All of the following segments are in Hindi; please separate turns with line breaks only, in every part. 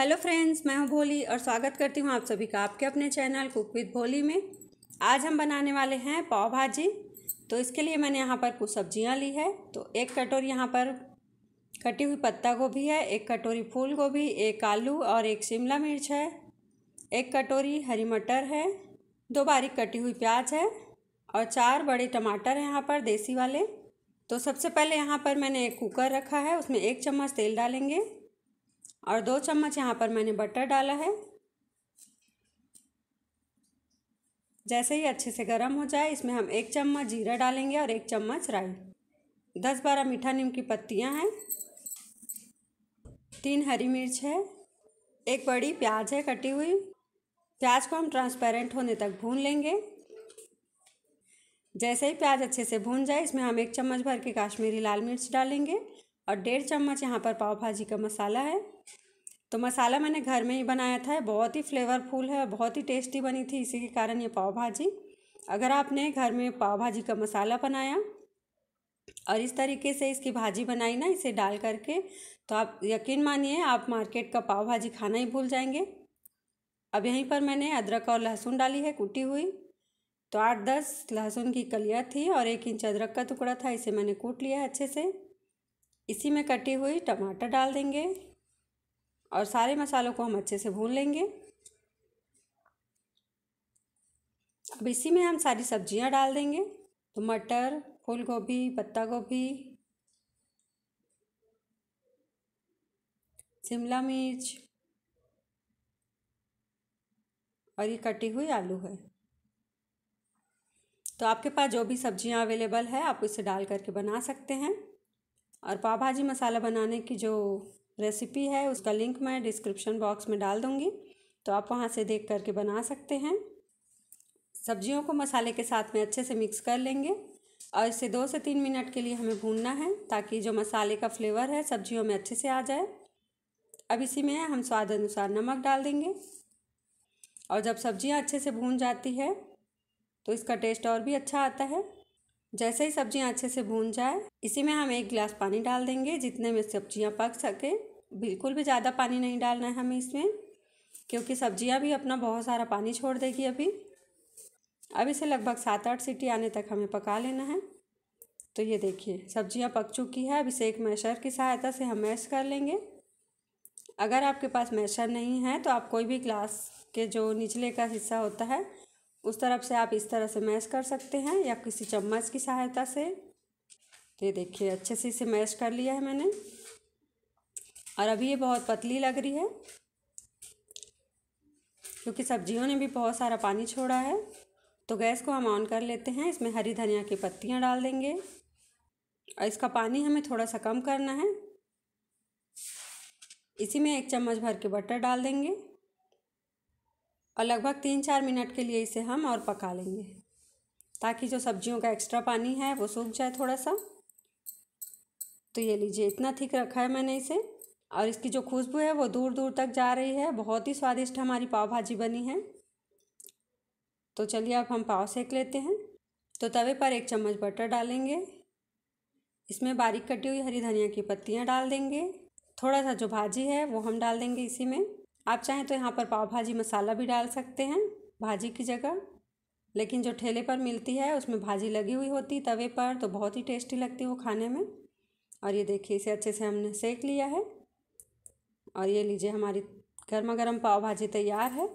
हेलो फ्रेंड्स मैं हूं भोली और स्वागत करती हूं आप सभी का आपके अपने चैनल कुक विद भोली में आज हम बनाने वाले हैं पाव भाजी तो इसके लिए मैंने यहां पर कुछ सब्जियां ली है तो एक कटोरी यहां पर कटी हुई पत्ता गोभी है एक कटोरी फूल गोभी एक आलू और एक शिमला मिर्च है एक कटोरी हरी मटर है दो बारीक कटी हुई प्याज है और चार बड़े टमाटर हैं यहाँ पर देसी वाले तो सबसे पहले यहाँ पर मैंने एक कुकर रखा है उसमें एक चम्मच तेल डालेंगे और दो चम्मच यहाँ पर मैंने बटर डाला है जैसे ही अच्छे से गर्म हो जाए इसमें हम एक चम्मच जीरा डालेंगे और एक चम्मच राई दस बारह मीठा नीम की पत्तियाँ हैं तीन हरी मिर्च है एक बड़ी प्याज है कटी हुई प्याज को हम ट्रांसपेरेंट होने तक भून लेंगे जैसे ही प्याज अच्छे से भून जाए इसमें हम एक चम्मच भर के काश्मीरी लाल मिर्च डालेंगे और डेढ़ चम्मच यहाँ पर पाव भाजी का मसाला है तो मसाला मैंने घर में ही बनाया था बहुत ही फ्लेवरफुल है बहुत ही टेस्टी बनी थी इसी के कारण ये पाव भाजी अगर आपने घर में पाव भाजी का मसाला बनाया और इस तरीके से इसकी भाजी बनाई ना इसे डाल करके तो आप यकीन मानिए आप मार्केट का पाव भाजी खाना ही भूल जाएंगे अब यहीं पर मैंने अदरक और लहसुन डाली है कुटी हुई तो आठ दस लहसुन की कलियाँ थी और एक इंच अदरक का टुकड़ा था इसे मैंने कूट लिया अच्छे से इसी में कटी हुई टमाटर डाल देंगे और सारे मसालों को हम अच्छे से भून लेंगे अब इसी में हम सारी सब्जियां डाल देंगे तो मटर फूल गोभी पत्ता गोभी शिमला मिर्च और ये कटी हुई आलू है तो आपके पास जो भी सब्जियां अवेलेबल है आप उसे डाल करके बना सकते हैं और पाव भाजी मसाला बनाने की जो रेसिपी है उसका लिंक मैं डिस्क्रिप्शन बॉक्स में डाल दूँगी तो आप वहाँ से देख करके बना सकते हैं सब्जियों को मसाले के साथ में अच्छे से मिक्स कर लेंगे और इसे दो से तीन मिनट के लिए हमें भूनना है ताकि जो मसाले का फ्लेवर है सब्जियों में अच्छे से आ जाए अब इसी में हम स्वाद अनुसार नमक डाल देंगे और जब सब्जियां अच्छे से भून जाती है तो इसका टेस्ट और भी अच्छा आता है जैसे ही सब्जियां अच्छे से भून जाए इसी में हम एक गिलास पानी डाल देंगे जितने में सब्जियां पक सके बिल्कुल भी ज़्यादा पानी नहीं डालना है हमें इसमें क्योंकि सब्जियां भी अपना बहुत सारा पानी छोड़ देगी अभी अब इसे लगभग सात आठ सीटी आने तक हमें पका लेना है तो ये देखिए सब्जियां पक चुकी है अब इसे एक मैशर की सहायता से हम मैश कर लेंगे अगर आपके पास मैशर नहीं है तो आप कोई भी ग्लास के जो निचले का हिस्सा होता है उस तरफ से आप इस तरह से मैश कर सकते हैं या किसी चम्मच की सहायता से तो ये देखिए अच्छे से इसे मैश कर लिया है मैंने और अभी ये बहुत पतली लग रही है क्योंकि सब्जियों ने भी बहुत सारा पानी छोड़ा है तो गैस को हम ऑन कर लेते हैं इसमें हरी धनिया की पत्तियाँ डाल देंगे और इसका पानी हमें थोड़ा सा कम करना है इसी में एक चम्मच भर के बटर डाल देंगे और लगभग तीन चार मिनट के लिए इसे हम और पका लेंगे ताकि जो सब्जियों का एक्स्ट्रा पानी है वो सूख जाए थोड़ा सा तो ये लीजिए इतना थिक रखा है मैंने इसे और इसकी जो खुशबू है वो दूर दूर तक जा रही है बहुत ही स्वादिष्ट हमारी पाव भाजी बनी है तो चलिए अब हम पाव सेक लेते हैं तो तवे पर एक चम्मच बटर डालेंगे इसमें बारीक कटी हुई हरी धनिया की पत्तियाँ डाल देंगे थोड़ा सा जो भाजी है वो हम डाल देंगे इसी में आप चाहें तो यहाँ पर पाव भाजी मसाला भी डाल सकते हैं भाजी की जगह लेकिन जो ठेले पर मिलती है उसमें भाजी लगी हुई होती तवे पर तो बहुत ही टेस्टी लगती है वो खाने में और ये देखिए इसे अच्छे से हमने सेक लिया है और ये लीजिए हमारी गर्मा गर्म पाव भाजी तैयार है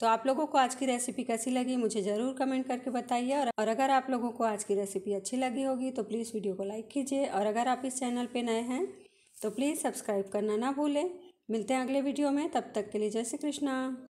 तो आप लोगों को आज की रेसिपी कैसी लगी मुझे ज़रूर कमेंट करके बताइए और और अगर आप लोगों को आज की रेसिपी अच्छी लगी होगी तो प्लीज़ वीडियो को लाइक कीजिए और अगर आप इस चैनल पे नए हैं तो प्लीज़ सब्सक्राइब करना ना भूलें मिलते हैं अगले वीडियो में तब तक के लिए जय श्री कृष्णा